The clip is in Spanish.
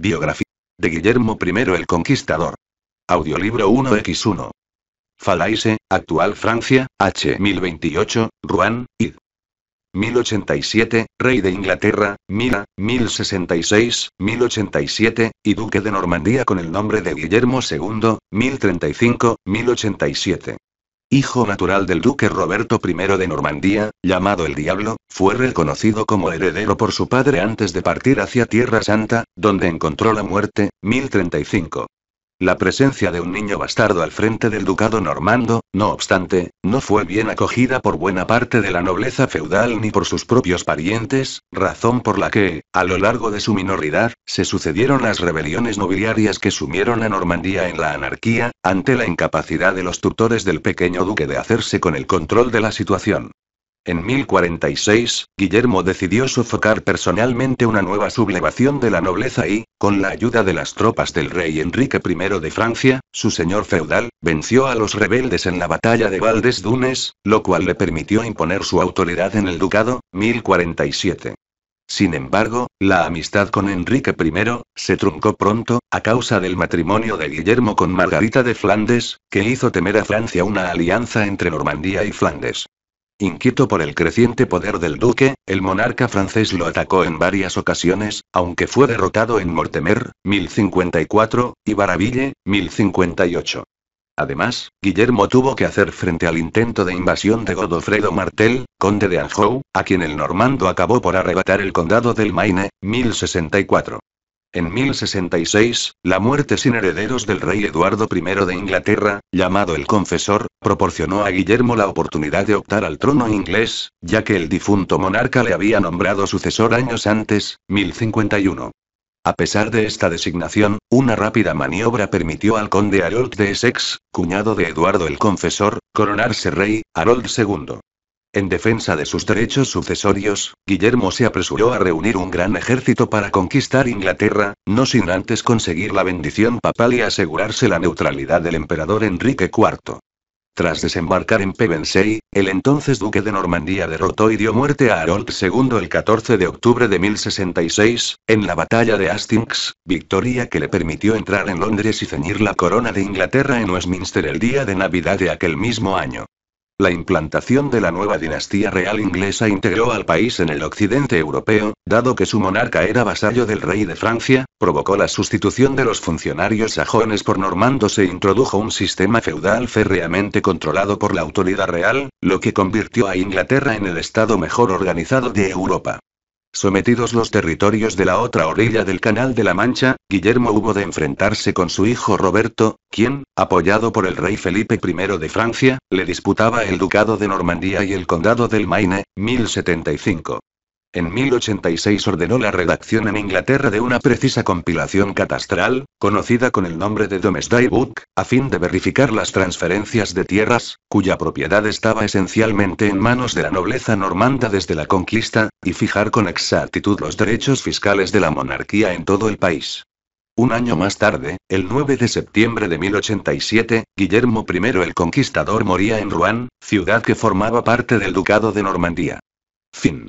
Biografía de Guillermo I el Conquistador. Audiolibro 1x1. Falaise, actual Francia, H1028, Rouen, id. 1087, rey de Inglaterra, Mira, 1066, 1087, y duque de Normandía con el nombre de Guillermo II, 1035, 1087 hijo natural del duque Roberto I de Normandía, llamado el Diablo, fue reconocido como heredero por su padre antes de partir hacia Tierra Santa, donde encontró la muerte, 1035. La presencia de un niño bastardo al frente del ducado normando, no obstante, no fue bien acogida por buena parte de la nobleza feudal ni por sus propios parientes, razón por la que, a lo largo de su minoridad, se sucedieron las rebeliones nobiliarias que sumieron a Normandía en la anarquía, ante la incapacidad de los tutores del pequeño duque de hacerse con el control de la situación. En 1046, Guillermo decidió sofocar personalmente una nueva sublevación de la nobleza y, con la ayuda de las tropas del rey Enrique I de Francia, su señor feudal, venció a los rebeldes en la batalla de Valdes Dunes, lo cual le permitió imponer su autoridad en el ducado, 1047. Sin embargo, la amistad con Enrique I, se truncó pronto, a causa del matrimonio de Guillermo con Margarita de Flandes, que hizo temer a Francia una alianza entre Normandía y Flandes. Inquieto por el creciente poder del duque, el monarca francés lo atacó en varias ocasiones, aunque fue derrotado en Mortemer, 1054, y Baraville, 1058. Además, Guillermo tuvo que hacer frente al intento de invasión de Godofredo Martel, conde de Anjou, a quien el normando acabó por arrebatar el condado del Maine, 1064. En 1066, la muerte sin herederos del rey Eduardo I de Inglaterra, llamado el Confesor, proporcionó a Guillermo la oportunidad de optar al trono inglés, ya que el difunto monarca le había nombrado sucesor años antes, 1051. A pesar de esta designación, una rápida maniobra permitió al conde Harold de Essex, cuñado de Eduardo el Confesor, coronarse rey, Harold II. En defensa de sus derechos sucesorios, Guillermo se apresuró a reunir un gran ejército para conquistar Inglaterra, no sin antes conseguir la bendición papal y asegurarse la neutralidad del emperador Enrique IV. Tras desembarcar en Pevensey, el entonces duque de Normandía derrotó y dio muerte a Harold II el 14 de octubre de 1066, en la batalla de Hastings, victoria que le permitió entrar en Londres y ceñir la corona de Inglaterra en Westminster el día de Navidad de aquel mismo año. La implantación de la nueva dinastía real inglesa integró al país en el occidente europeo, dado que su monarca era vasallo del rey de Francia, provocó la sustitución de los funcionarios sajones por normandos e introdujo un sistema feudal férreamente controlado por la autoridad real, lo que convirtió a Inglaterra en el estado mejor organizado de Europa. Sometidos los territorios de la otra orilla del Canal de la Mancha, Guillermo hubo de enfrentarse con su hijo Roberto, quien, apoyado por el rey Felipe I de Francia, le disputaba el ducado de Normandía y el condado del Maine, 1075. En 1086 ordenó la redacción en Inglaterra de una precisa compilación catastral, conocida con el nombre de Domesday Book, a fin de verificar las transferencias de tierras, cuya propiedad estaba esencialmente en manos de la nobleza normanda desde la conquista, y fijar con exactitud los derechos fiscales de la monarquía en todo el país. Un año más tarde, el 9 de septiembre de 1087, Guillermo I el Conquistador moría en Rouen, ciudad que formaba parte del Ducado de Normandía. Fin.